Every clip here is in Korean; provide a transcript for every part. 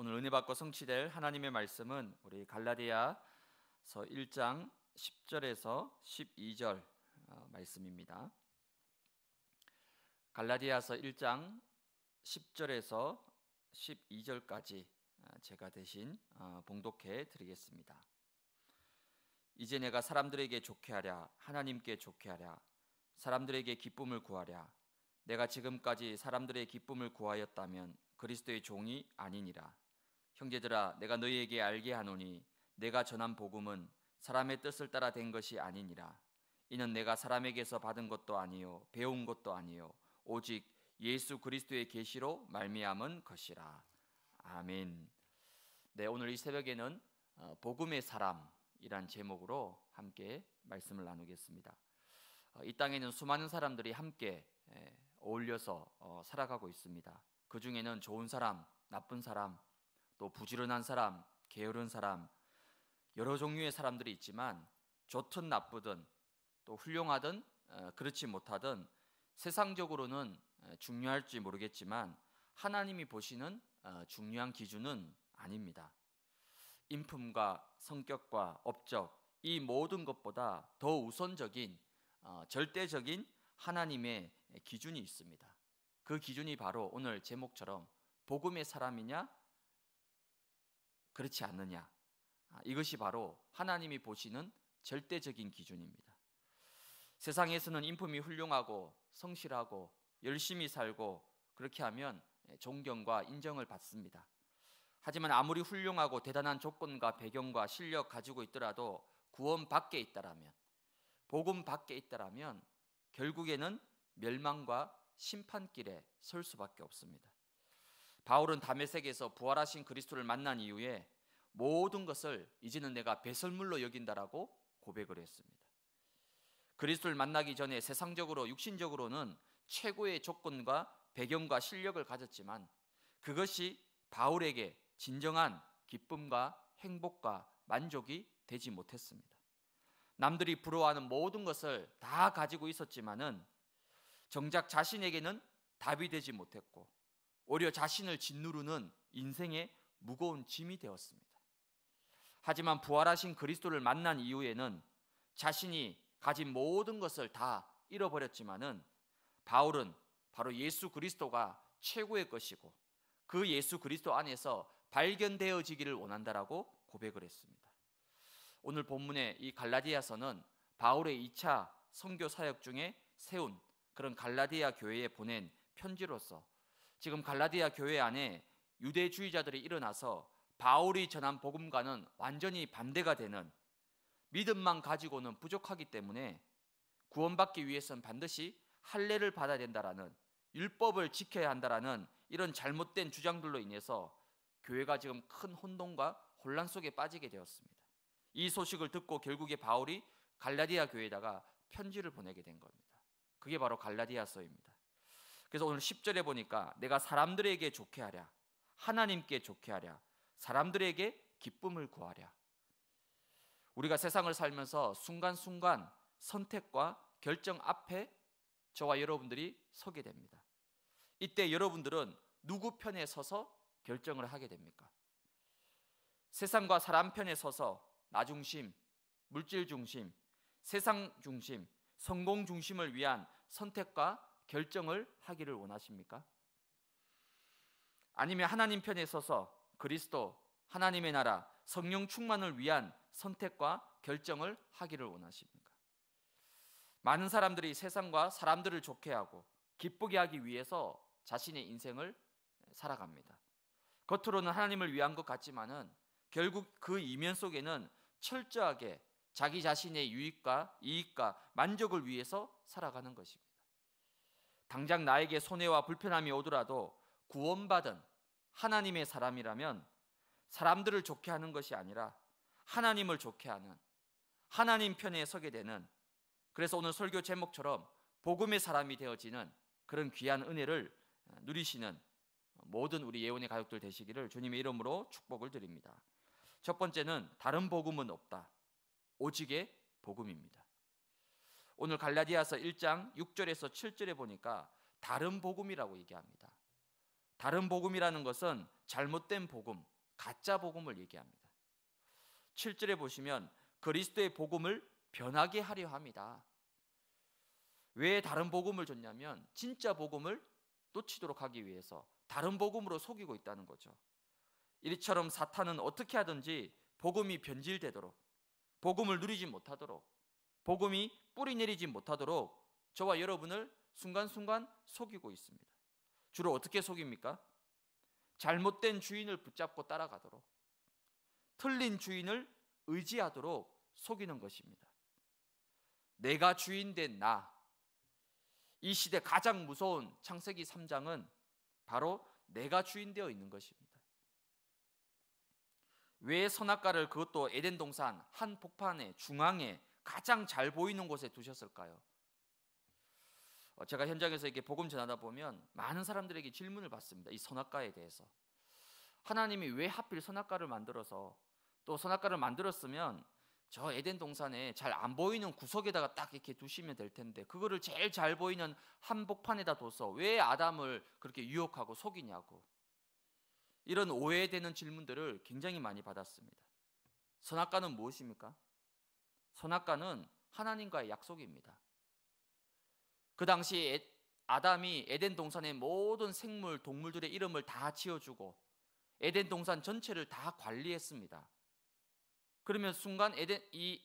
오늘 은혜 받고 성취될 하나님의 말씀은 우리 갈라디아서 1장 10절에서 12절 어, 말씀입니다. 갈라디아서 1장 10절에서 12절까지 어, 제가 대신 어, 봉독해 드리겠습니다. 이제 내가 사람들에게 좋게 하랴 하나님께 좋게 하랴 사람들에게 기쁨을 구하랴 내가 지금까지 사람들의 기쁨을 구하였다면 그리스도의 종이 아니니라 형제들아 내가 너희에게 알게 하노니 내가 전한 복음은 사람의 뜻을 따라 된 것이 아니니라 이는 내가 사람에게서 받은 것도 아니요 배운 것도 아니요 오직 예수 그리스도의 계시로 말미암은 것이라 아멘. 네 오늘 이 새벽에는 어, 복음의 사람이란 제목으로 함께 말씀을 나누겠습니다. 어, 이 땅에는 수많은 사람들이 함께 어울려서 어, 살아가고 있습니다. 그 중에는 좋은 사람, 나쁜 사람, 또 부지런한 사람, 게으른 사람, 여러 종류의 사람들이 있지만 좋든 나쁘든 또 훌륭하든 어, 그렇지 못하든 세상적으로는 어, 중요할지 모르겠지만 하나님이 보시는 어, 중요한 기준은 아닙니다. 인품과 성격과 업적 이 모든 것보다 더 우선적인 절대적인 하나님의 기준이 있습니다. 그 기준이 바로 오늘 제목처럼 복음의 사람이냐 그렇지 않느냐. 아, 이것이 바로 하나님이 보시는 절대적인 기준입니다. 세상에서는 인품이 훌륭하고 성실하고 열심히 살고 그렇게 하면 예, 존경과 인정을 받습니다. 하지만 아무리 훌륭하고 대단한 조건과 배경과 실력 가지고 있더라도 구원 밖에 있다라면 복음 밖에 있다라면 결국에는 멸망과 심판길에 설 수밖에 없습니다. 바울은 담의세계에서 부활하신 그리스도를 만난 이후에 모든 것을 이제는 내가 배설물로 여긴다라고 고백을 했습니다. 그리스도를 만나기 전에 세상적으로 육신적으로는 최고의 조건과 배경과 실력을 가졌지만 그것이 바울에게 진정한 기쁨과 행복과 만족이 되지 못했습니다. 남들이 부러워하는 모든 것을 다 가지고 있었지만은 정작 자신에게는 답이 되지 못했고 오히려 자신을 짓누르는 인생의 무거운 짐이 되었습니다. 하지만 부활하신 그리스도를 만난 이후에는 자신이 가진 모든 것을 다 잃어버렸지만은 바울은 바로 예수 그리스도가 최고의 것이고 그 예수 그리스도 안에서 발견되어지기를 원한다라고 고백을 했습니다. 오늘 본문의 이 갈라디아서는 바울의 2차 선교 사역 중에 세운 그런 갈라디아 교회에 보낸 편지로서 지금 갈라디아 교회 안에 유대주의자들이 일어나서 바울이 전한 복음과는 완전히 반대가 되는 믿음만 가지고는 부족하기 때문에 구원받기 위해서는 반드시 할례를 받아야 된다라는 율법을 지켜야 한다라는 이런 잘못된 주장들로 인해서 교회가 지금 큰혼동과 혼란 속에 빠지게 되었습니다. 이 소식을 듣고 결국에 바울이 갈라디아 교회에다가 편지를 보내게 된 겁니다. 그게 바로 갈라디아서입니다. 그래서 오늘 10절에 보니까 내가 사람들에게 좋게 하랴 하나님께 좋게 하랴 사람들에게 기쁨을 구하랴 우리가 세상을 살면서 순간순간 선택과 결정 앞에 저와 여러분들이 서게 됩니다. 이때 여러분들은 누구 편에 서서 결정을 하게 됩니까? 세상과 사람 편에 서서 나 중심, 물질 중심, 세상 중심, 성공 중심을 위한 선택과 결정을 하기를 원하십니까? 아니면 하나님 편에 서서 그리스도 하나님의 나라 성령 충만을 위한 선택과 결정을 하기를 원하십니까? 많은 사람들이 세상과 사람들을 좋게 하고 기쁘게 하기 위해서 자신의 인생을 살아갑니다. 겉으로는 하나님을 위한 것 같지만은 결국 그 이면 속에는 철저하게 자기 자신의 유익과 이익과 만족을 위해서 살아가는 것입니다. 당장 나에게 손해와 불편함이 오더라도 구원받은 하나님의 사람이라면 사람들을 좋게 하는 것이 아니라 하나님을 좋게 하는 하나님 편에 서게 되는 그래서 오늘 설교 제목처럼 복음의 사람이 되어지는 그런 귀한 은혜를 누리시는 모든 우리 예원의 가족들 되시기를 주님의 이름으로 축복을 드립니다. 첫 번째는 다른 복음은 없다. 오직의 복음입니다. 오늘 갈라디아서 1장 6절에서 7절에 보니까 다른 복음이라고 얘기합니다. 다른 복음이라는 것은 잘못된 복음, 가짜 복음을 얘기합니다. 7절에 보시면 그리스도의 복음을 변하게 하려 합니다. 왜 다른 복음을 줬냐면 진짜 복음을 놓치도록 하기 위해서 다른 복음으로 속이고 있다는 거죠. 이처럼 사탄은 어떻게 하든지 복음이 변질되도록 복음을 누리지 못하도록 복음이 뿌리 내리지 못하도록 저와 여러분을 순간순간 속이고 있습니다. 주로 어떻게 속입니까? 잘못된 주인을 붙잡고 따라가도록 틀린 주인을 의지하도록 속이는 것입니다. 내가 주인 된 나. 이 시대 가장 무서운 창세기 3장은 바로 내가 주인 되어 있는 것입니다. 왜 선악과를 그것도 에덴 동산 한복판에 중앙에 가장 잘 보이는 곳에 두셨을까요? 어, 제가 현장에서 이렇게 복음 전하다 보면 많은 사람들에게 질문을 받습니다. 이 선악과에 대해서. 하나님이 왜 하필 선악과를 만들어서 또 선악과를 만들었으면 저 에덴 동산에 잘 안 보이는 구석에다가 딱 이렇게 두시면 될 텐데 그거를 제일 잘 보이는 한복판에다 둬서 왜 아담을 그렇게 유혹하고 속이냐고 이런 오해되는 질문들을 굉장히 많이 받았습니다. 선악과는 무엇입니까? 선악과는 하나님과의 약속입니다. 그 당시 아담이 에덴 동산의 모든 생물, 동물들의 이름을 다 지어주고 에덴 동산 전체를 다 관리했습니다. 그러면 순간 에덴 이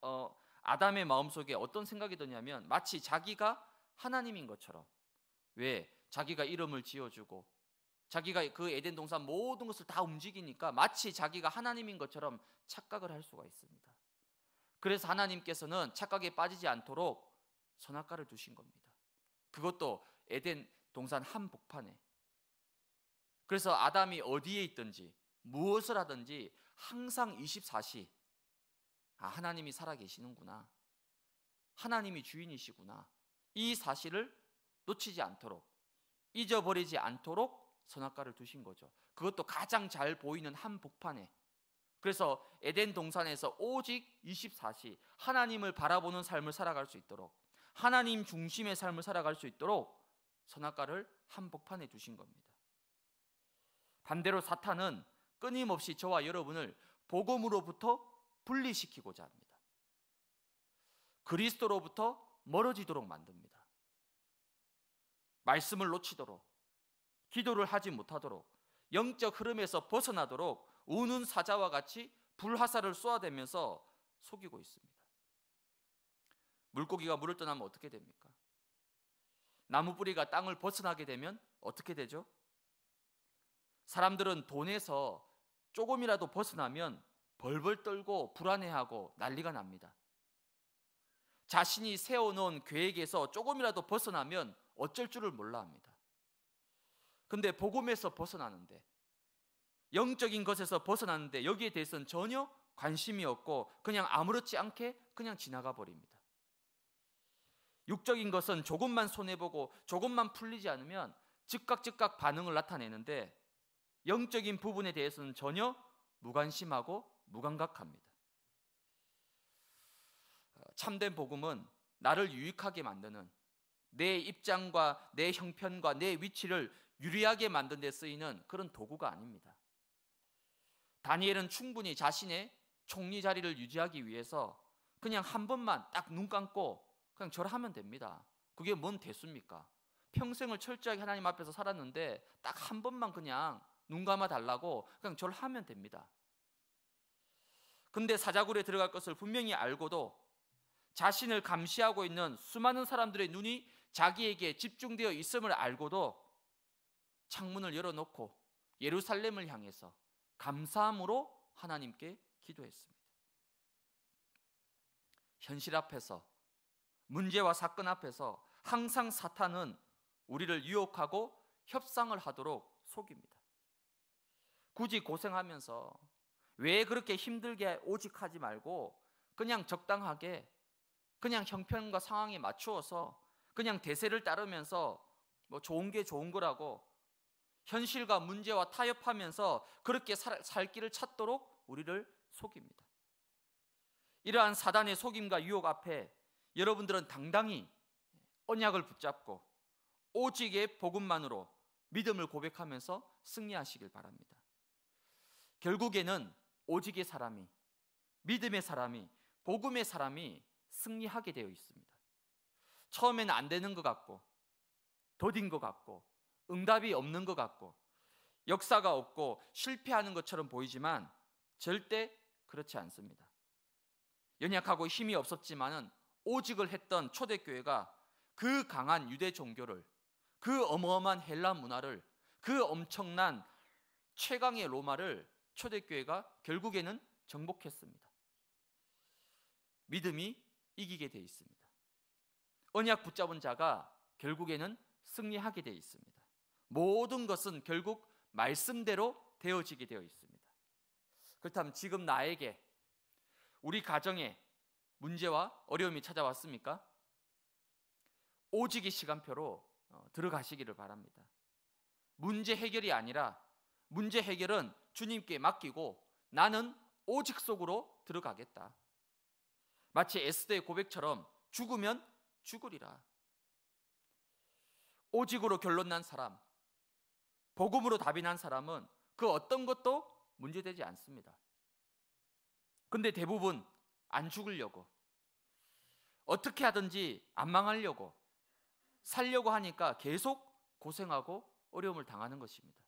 어, 아담의 마음속에 어떤 생각이 드냐면 마치 자기가 하나님인 것처럼 왜 자기가 이름을 지어주고 자기가 그 에덴 동산 모든 것을 다 움직이니까 마치 자기가 하나님인 것처럼 착각을 할 수가 있습니다. 그래서 하나님께서는 착각에 빠지지 않도록 선악과를 두신 겁니다. 그것도 에덴 동산 한복판에. 그래서 아담이 어디에 있든지 무엇을 하든지 항상 24시 아 하나님이 살아 계시는구나. 하나님이 주인이시구나. 이 사실을 놓치지 않도록 잊어버리지 않도록 선악과를 두신 거죠. 그것도 가장 잘 보이는 한복판에 그래서 에덴 동산에서 오직 24시 하나님을 바라보는 삶을 살아갈 수 있도록 하나님 중심의 삶을 살아갈 수 있도록 선악과를 한복판에 두신 겁니다. 반대로 사탄은 끊임없이 저와 여러분을 복음으로부터 분리시키고자 합니다. 그리스도로부터 멀어지도록 만듭니다. 말씀을 놓치도록 기도를 하지 못하도록 영적 흐름에서 벗어나도록 우는 사자와 같이 불화살을 쏘아대면서 속이고 있습니다. 물고기가 물을 떠나면 어떻게 됩니까? 나무 뿌리가 땅을 벗어나게 되면 어떻게 되죠? 사람들은 돈에서 조금이라도 벗어나면 벌벌 떨고 불안해하고 난리가 납니다. 자신이 세워놓은 계획에서 조금이라도 벗어나면 어쩔 줄을 몰라 합니다. 근데 복음에서 벗어나는데 영적인 것에서 벗어났는데 여기에 대해서는 전혀 관심이 없고 그냥 아무렇지 않게 그냥 지나가 버립니다. 육적인 것은 조금만 손해보고 조금만 풀리지 않으면 즉각 즉각 반응을 나타내는데 영적인 부분에 대해서는 전혀 무관심하고 무감각합니다. 참된 복음은 나를 유익하게 만드는 내 입장과 내 형편과 내 위치를 유리하게 만든 데 쓰이는 그런 도구가 아닙니다. 다니엘은 충분히 자신의 총리 자리를 유지하기 위해서 그냥 한 번만 딱 눈 감고 그냥 절하면 됩니다. 그게 뭔 대수입니까? 평생을 철저하게 하나님 앞에서 살았는데 딱 한 번만 그냥 눈 감아 달라고 그냥 절하면 됩니다. 근데 사자굴에 들어갈 것을 분명히 알고도 자신을 감시하고 있는 수많은 사람들의 눈이 자기에게 집중되어 있음을 알고도 창문을 열어놓고 예루살렘을 향해서 감사함으로 하나님께 기도했습니다. 현실 앞에서 문제와 사건 앞에서 항상 사탄은 우리를 유혹하고 협상을 하도록 속입니다. 굳이 고생하면서 왜 그렇게 힘들게 오직 하지 말고 그냥 적당하게 그냥 형편과 상황에 맞추어서 그냥 대세를 따르면서 뭐 좋은 게 좋은 거라고 현실과 문제와 타협하면서 그렇게 살, 살 길을 찾도록 우리를 속입니다. 이러한 사단의 속임과 유혹 앞에 여러분들은 당당히 언약을 붙잡고 오직의 복음만으로 믿음을 고백하면서 승리하시길 바랍니다. 결국에는 오직의 사람이 믿음의 사람이 복음의 사람이 승리하게 되어 있습니다. 처음에는 안 되는 것 같고 더딘 것 같고 응답이 없는 것 같고 역사가 없고 실패하는 것처럼 보이지만 절대 그렇지 않습니다. 연약하고 힘이 없었지만은 오직을 했던 초대교회가 그 강한 유대 종교를 그 어마어마한 헬라 문화를 그 엄청난 최강의 로마를 초대교회가 결국에는 정복했습니다. 믿음이 이기게 돼 있습니다. 언약 붙잡은 자가 결국에는 승리하게 돼 있습니다. 모든 것은 결국 말씀대로 되어지게 되어 있습니다. 그렇다면 지금 나에게 우리 가정에 문제와 어려움이 찾아왔습니까? 오직이 시간표로 어, 들어가시기를 바랍니다. 문제 해결이 아니라 문제 해결은 주님께 맡기고 나는 오직 속으로 들어가겠다. 마치 에스더의 고백처럼 죽으면 죽으리라. 오직으로 결론 난 사람, 복음으로 답이 난 사람은 그 어떤 것도 문제되지 않습니다. 근데 대부분 안 죽으려고 어떻게 하든지 안 망하려고 살려고 하니까 계속 고생하고 어려움을 당하는 것입니다.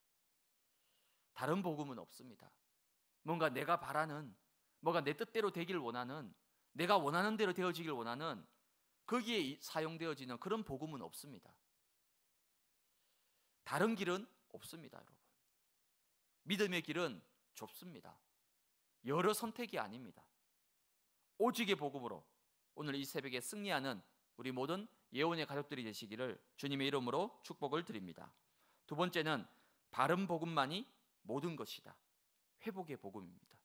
다른 복음은 없습니다. 뭔가 내가 바라는 뭔가 내 뜻대로 되길 원하는 내가 원하는 대로 되어지길 원하는 거기에 사용되어지는 그런 복음은 없습니다. 다른 길은 없습니다, 여러분. 믿음의 길은 좁습니다. 여러 선택이 아닙니다. 오직의 복음으로 오늘 이 새벽에 승리하는 우리 모든 예언의 가족들이 되시기를 주님의 이름으로 축복을 드립니다. 두 번째는 바른 복음만이 모든 것이다. 회복의 복음입니다.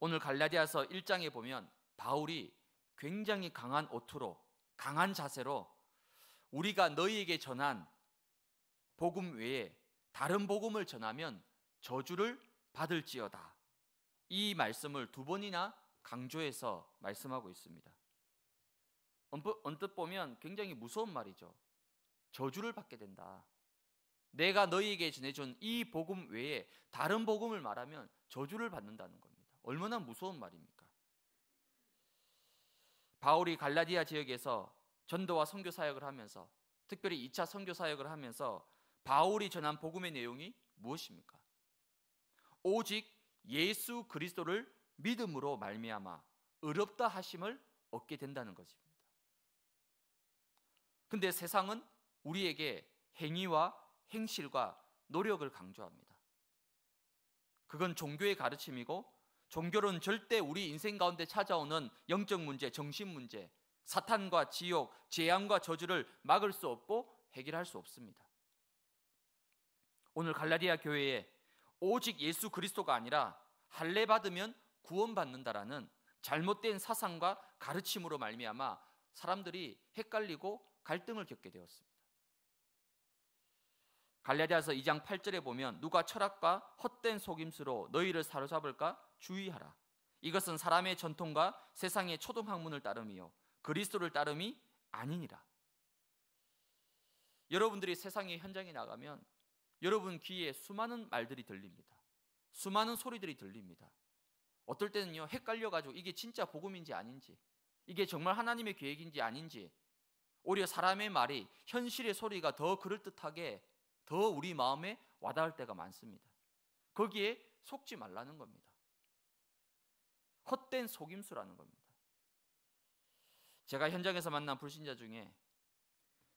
오늘 갈라디아서 1장에 보면 바울이 굉장히 강한 오투로 강한 자세로 우리가 너희에게 전한 복음 외에 다른 복음을 전하면 저주를 받을지어다. 이 말씀을 두 번이나 강조해서 말씀하고 있습니다. 언뜻 보면 굉장히 무서운 말이죠. 저주를 받게 된다. 내가 너희에게 전해준 이 복음 외에 다른 복음을 말하면 저주를 받는다는 겁니다. 얼마나 무서운 말입니까? 바울이 갈라디아 지역에서 전도와 선교 사역을 하면서 특별히 2차 선교 사역을 하면서 바울이 전한 복음의 내용이 무엇입니까? 오직 예수 그리스도를 믿음으로 말미암아 의롭다 하심을 얻게 된다는 것입니다. 근데 세상은 우리에게 행위와 행실과 노력을 강조합니다. 그건 종교의 가르침이고 종교는 절대 우리 인생 가운데 찾아오는 영적 문제, 정신 문제, 사탄과 지옥, 재앙과 저주를 막을 수 없고 해결할 수 없습니다. 오늘 갈라디아 교회에 오직 예수 그리스도가 아니라 할례 받으면 구원받는다라는 잘못된 사상과 가르침으로 말미암아 사람들이 헷갈리고 갈등을 겪게 되었습니다. 갈라디아서 2장 8절에 보면 누가 철학과 헛된 속임수로 너희를 사로잡을까 주의하라. 이것은 사람의 전통과 세상의 초등학문을 따름이요 그리스도를 따름이 아니니라. 여러분들이 세상의 현장에 나가면 여러분 귀에 수많은 말들이 들립니다. 수많은 소리들이 들립니다. 어떨 때는요 헷갈려 가지고 이게 진짜 복음인지 아닌지 이게 정말 하나님의 계획인지 아닌지 오히려 사람의 말이 현실의 소리가 더 그럴듯하게 더 우리 마음에 와닿을 때가 많습니다. 거기에 속지 말라는 겁니다. 헛된 속임수라는 겁니다. 제가 현장에서 만난 불신자 중에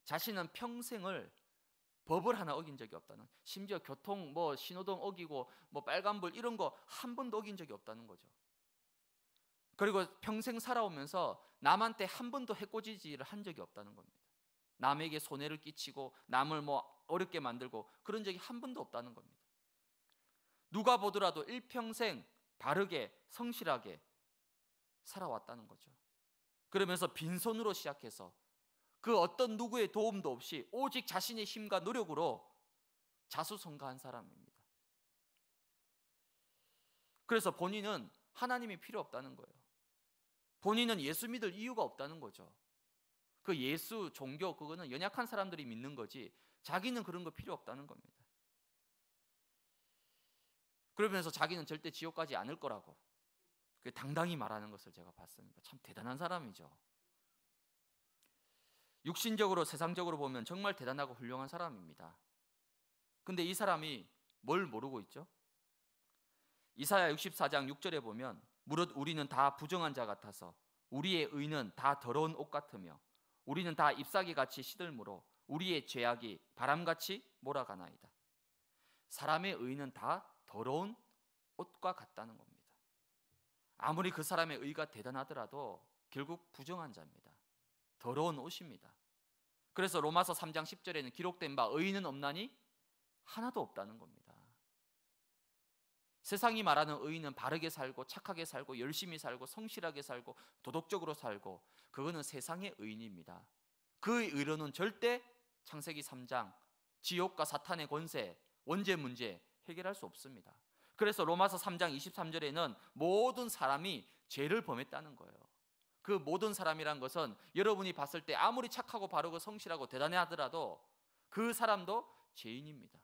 자신은 평생을 법을 하나 어긴 적이 없다는 심지어 교통 뭐 신호등 어기고 뭐 빨간불 이런 거 한 번도 어긴 적이 없다는 거죠. 그리고 평생 살아오면서 남한테 한 번도 해코지지를한 적이 없다는 겁니다. 남에게 손해를 끼치고 남을 뭐 어렵게 만들고 그런 적이 한 번도 없다는 겁니다. 누가 보더라도 일평생 바르게 성실하게 살아왔다는 거죠. 그러면서 빈손으로 시작해서 그 어떤 누구의 도움도 없이 오직 자신의 힘과 노력으로 자수성가한 사람입니다. 그래서 본인은 하나님이 필요 없다는 거예요. 본인은 예수 믿을 이유가 없다는 거죠. 그 예수 종교 그거는 연약한 사람들이 믿는 거지 자기는 그런 거 필요 없다는 겁니다. 그러면서 자기는 절대 지옥 까지 않을 거라고 그 당당히 말하는 것을 제가 봤습니다. 참 대단한 사람이죠. 육신적으로 세상적으로 보면 정말 대단하고 훌륭한 사람입니다. 근데 이 사람이 뭘 모르고 있죠? 이사야 64장 6절에 보면 무릇 우리는 다 부정한 자 같아서 우리의 의는 다 더러운 옷 같으며 우리는 다 잎사귀 같이 시들므로 우리의 죄악이 바람같이 몰아가나이다. 사람의 의는 다 더러운 옷과 같다는 겁니다. 아무리 그 사람의 의가 대단하더라도 결국 부정한 자입니다. 더러운 옷입니다. 그래서 로마서 3장 10절에는 기록된 바 의인은 없나니 하나도 없다는 겁니다. 세상이 말하는 의인은 바르게 살고 착하게 살고 열심히 살고 성실하게 살고 도덕적으로 살고 그거는 세상의 의인입니다. 그 의로는 절대 창세기 3장 지옥과 사탄의 권세, 원죄 문제 해결할 수 없습니다. 그래서 로마서 3장 23절에는 모든 사람이 죄를 범했다는 거예요. 그 모든 사람이란 것은 여러분이 봤을 때 아무리 착하고 바르고 성실하고 대단해 하더라도 그 사람도 죄인입니다.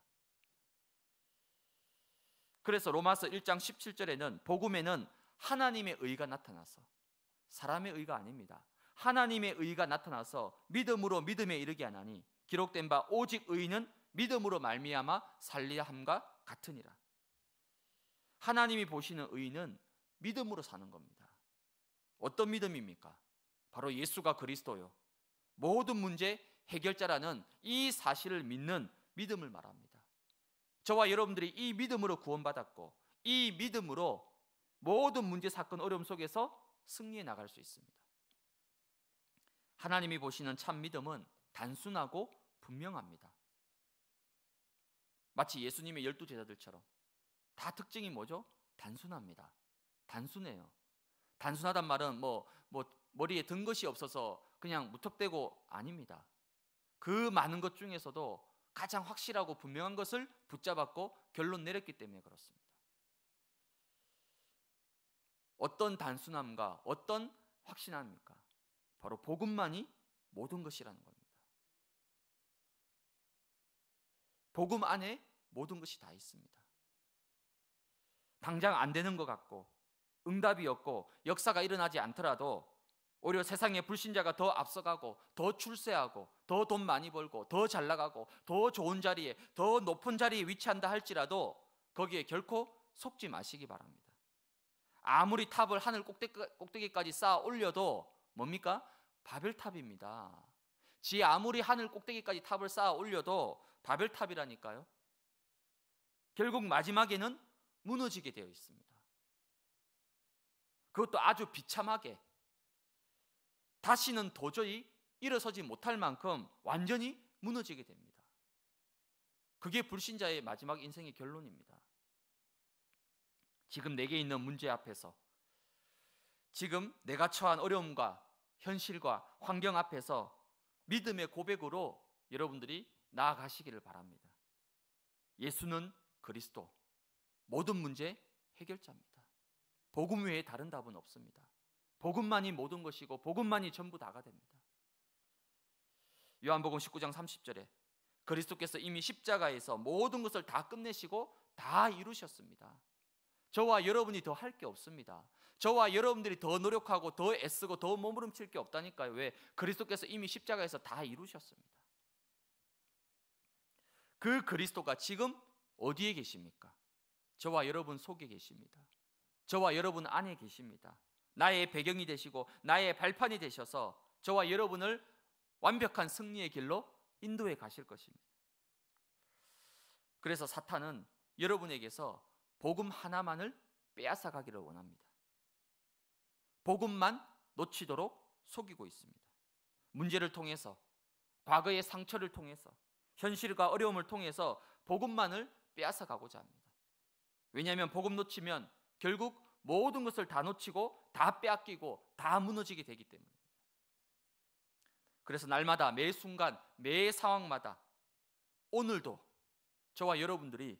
그래서 로마서 1장 17절에는 복음에는 하나님의 의가 나타나서 사람의 의가 아닙니다. 하나님의 의가 나타나서 믿음으로 믿음에 이르게 하나니 기록된 바 오직 의는 믿음으로 말미암아 살리함과 같으니라. 하나님이 보시는 의는 믿음으로 사는 겁니다. 어떤 믿음입니까? 바로 예수가 그리스도요. 모든 문제 해결자라는 이 사실을 믿는 믿음을 말합니다. 저와 여러분들이 이 믿음으로 구원받았고 이 믿음으로 모든 문제 사건 어려움 속에서 승리해 나갈 수 있습니다. 하나님이 보시는 참 믿음은 단순하고 분명합니다. 마치 예수님의 열두 제자들처럼 다 특징이 뭐죠? 단순합니다. 단순해요. 단순하단 말은 뭐, 뭐 머리에 든 것이 없어서 그냥 무턱대고 아닙니다. 그 많은 것 중에서도 가장 확실하고 분명한 것을 붙잡았고 결론 내렸기 때문에 그렇습니다. 어떤 단순함과 어떤 확신합니까? 바로 복음만이 모든 것이라는 겁니다. 복음 안에 모든 것이 다 있습니다. 당장 안 되는 것 같고 응답이었고 역사가 일어나지 않더라도 오히려 세상에 불신자가 더 앞서가고 더 출세하고 더 돈 많이 벌고 더 잘 나가고 더 좋은 자리에 더 높은 자리에 위치한다 할지라도 거기에 결코 속지 마시기 바랍니다. 아무리 탑을 하늘 꼭대기까지 쌓아 올려도 뭡니까? 바벨탑입니다. 지 아무리 하늘 꼭대기까지 탑을 쌓아 올려도 바벨탑이라니까요. 결국 마지막에는 무너지게 되어 있습니다. 그것도 아주 비참하게 다시는 도저히 일어서지 못할 만큼 완전히 무너지게 됩니다. 그게 불신자의 마지막 인생의 결론입니다. 지금 내게 있는 문제 앞에서 지금 내가 처한 어려움과 현실과 환경 앞에서 믿음의 고백으로 여러분들이 나아가시기를 바랍니다. 예수는 그리스도 모든 문제 해결자입니다. 복음 외에 다른 답은 없습니다. 복음만이 모든 것이고 복음만이 전부 다가 됩니다. 요한복음 19장 30절에 그리스도께서 이미 십자가에서 모든 것을 다 끝내시고 다 이루셨습니다. 저와 여러분이 더 할 게 없습니다. 저와 여러분들이 더 노력하고 더 애쓰고 더 몸부림칠 게 없다니까요. 왜? 그리스도께서 이미 십자가에서 다 이루셨습니다. 그 그리스도가 지금 어디에 계십니까? 저와 여러분 속에 계십니다. 저와 여러분 안에 계십니다. 나의 배경이 되시고 나의 발판이 되셔서 저와 여러분을 완벽한 승리의 길로 인도해 가실 것입니다. 그래서 사탄은 여러분에게서 복음 하나만을 빼앗아 가기를 원합니다. 복음만 놓치도록 속이고 있습니다. 문제를 통해서 과거의 상처를 통해서 현실과 어려움을 통해서 복음만을 빼앗아 가고자 합니다. 왜냐하면 복음 놓치면 결국 모든 것을 다 놓치고 다 빼앗기고 다 무너지게 되기 때문입니다. 그래서 날마다 매 순간 매 상황마다 오늘도 저와 여러분들이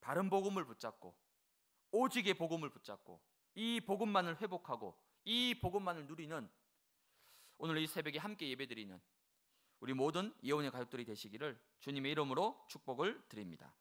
바른 복음을 붙잡고 오직의 복음을 붙잡고 이 복음만을 회복하고 이 복음만을 누리는 오늘 이 새벽에 함께 예배드리는 우리 모든 예원의 가족들이 되시기를 주님의 이름으로 축복을 드립니다.